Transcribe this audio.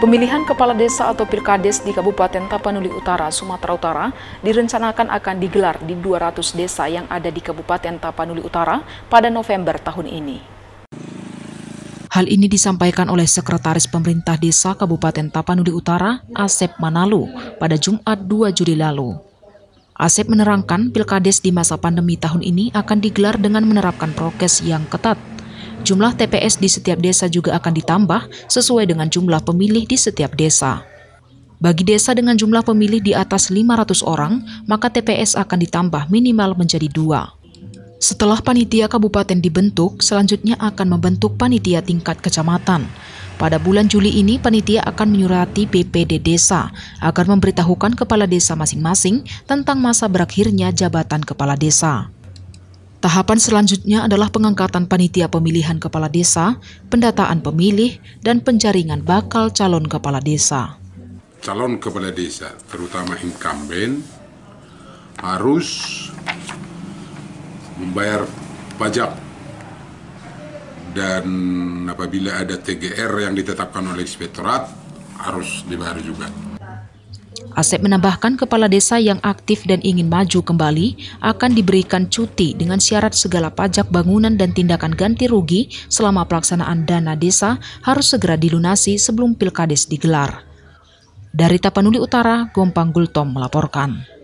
Pemilihan kepala desa atau pilkades di Kabupaten Tapanuli Utara, Sumatera Utara direncanakan akan digelar di 200 desa yang ada di Kabupaten Tapanuli Utara pada November tahun ini. Hal ini disampaikan oleh Sekretaris Pemerintah Desa Kabupaten Tapanuli Utara, Asep Manalu, pada Jumat 2 Juli lalu. Asep menerangkan pilkades di masa pandemi tahun ini akan digelar dengan menerapkan prokes yang ketat – Jumlah TPS di setiap desa juga akan ditambah sesuai dengan jumlah pemilih di setiap desa. Bagi desa dengan jumlah pemilih di atas 500 orang, maka TPS akan ditambah minimal menjadi dua. Setelah panitia kabupaten dibentuk, selanjutnya akan membentuk panitia tingkat kecamatan. Pada bulan Juli ini, panitia akan menyurati BPD desa agar memberitahukan kepala desa masing-masing tentang masa berakhirnya jabatan kepala desa. Tahapan selanjutnya adalah pengangkatan panitia pemilihan kepala desa, pendataan pemilih, dan penjaringan bakal calon kepala desa. Calon kepala desa, terutama incumbent, harus membayar pajak dan apabila ada TGR yang ditetapkan oleh inspektorat harus dibayar juga. Asep menambahkan kepala desa yang aktif dan ingin maju kembali akan diberikan cuti dengan syarat segala pajak bangunan dan tindakan ganti rugi selama pelaksanaan dana desa harus segera dilunasi sebelum Pilkades digelar. Dari Tapanuli Utara, Gompang Gultom melaporkan.